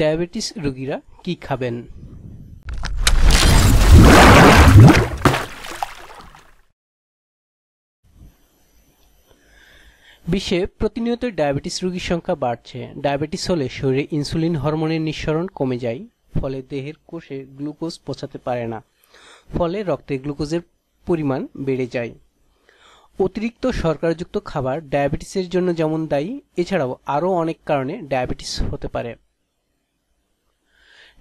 diabetes রোগীরা কি খাবেন বিশ্বে প্রতিনিয়ত ডায়াবেটিস রোগীর সংখ্যা বাড়ছে ডায়াবেটিস হলে শরীরে ইনসুলিন হরমোনের নিঃসরণ কমে যায় ফলে দেহের কোষে গ্লুকোজ পৌঁছাতে পারে না ফলে রক্তে গ্লুকোজের পরিমাণ বেড়ে যায় অতিরিক্ত শর্করাযুক্ত খাবার ডায়াবেটিসের জন্য যেমন দায়ী এছাড়াও আরও অনেক কারণে ডায়াবেটিস হতে পারে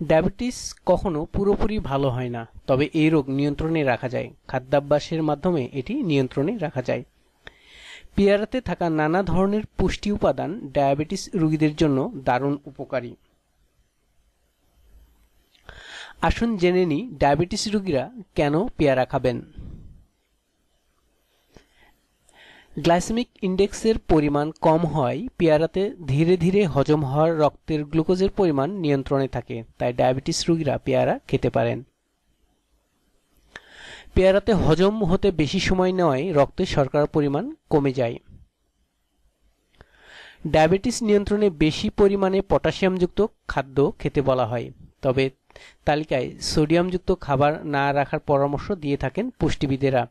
ডায়াবেটিস কখনো পুরোপুরি ভালো হয় না তবে এই রোগ নিয়ন্ত্রণে রাখা যায় খাদ্যাভ্যাসের মাধ্যমে এটি নিয়ন্ত্রণে রাখা যায় পেয়ারাতে থাকা নানা ধরনের পুষ্টি উপাদান ডায়াবেটিস রোগীদের জন্য দারুণ উপকারী আসুন জেনে নিই ডায়াবেটিস রোগীরা কেন পেয়ারা খাবেন গ্লাইসেমিক ইন্ডেক্সের পরিমাণ কম হয় পেয়ারাতে ধীরে ধীরে হজম হওয়ার রক্তের গ্লুকোজের পরিমাণ নিয়ন্ত্রণে থাকে তাই ডায়াবেটিস রোগীরা পেয়ারা খেতে পারেন পেয়ারাতে হজম হতে বেশি সময় নেওয়ায় রক্তে শর্করার পরিমাণ কমে যায় ডায়াবেটিস নিয়ন্ত্রণে বেশি পরিমাণে পটাশিয়ামযুক্ত খাদ্য খেতে বলা হয় তবে তালিকায় সোডিয়ামযুক্ত খাবার না রাখার পরামর্শ দিয়ে থাকেন পুষ্টিবিদেরা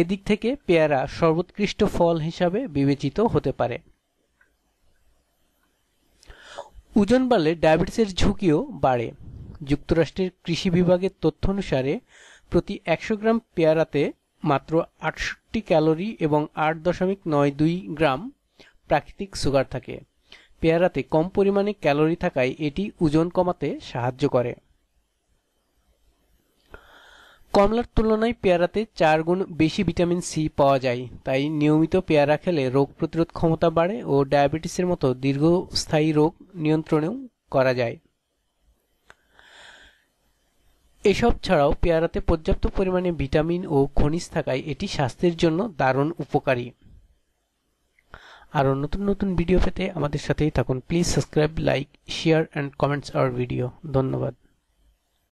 এদিক থেকে পেয়ারা সর্বোৎকৃষ্ট ফল হিসাবে বিবেচিত হতে পারে ওজন বাড়লে ডায়াবেটিসের ঝুঁকিও বাড়ে যুক্তরাষ্ট্রের কৃষি বিভাগের তথ্য অনুসারে প্রতি একশো গ্রাম পেয়ারাতে মাত্র আটষট্টি ক্যালোরি এবং আট দশমিক নয় দুই গ্রাম প্রাকৃতিক সুগার থাকে পেয়ারাতে কম পরিমাণে ক্যালোরি থাকায় এটি ওজন কমাতে সাহায্য করে কমলার তুলনায় পেয়ারাতে চার গুণ বেশি ভিটামিন সি পাওয়া যায় তাই নিয়মিত পেয়ারা খেলে রোগ প্রতিরোধ ক্ষমতা বাড়ে ও ডায়াবেটিসের মতো দীর্ঘস্থায়ী রোগ নিয়ন্ত্রণেও করা যায় এসব ছাড়াও পেয়ারাতে পর্যাপ্ত পরিমাণে ভিটামিন ও খনিজ থাকায় এটি স্বাস্থ্যের জন্য দারুণ উপকারী আরও নতুন নতুন ভিডিও পেতে আমাদের সাথেই থাকুন please subscribe like share and comments our video ধন্যবাদ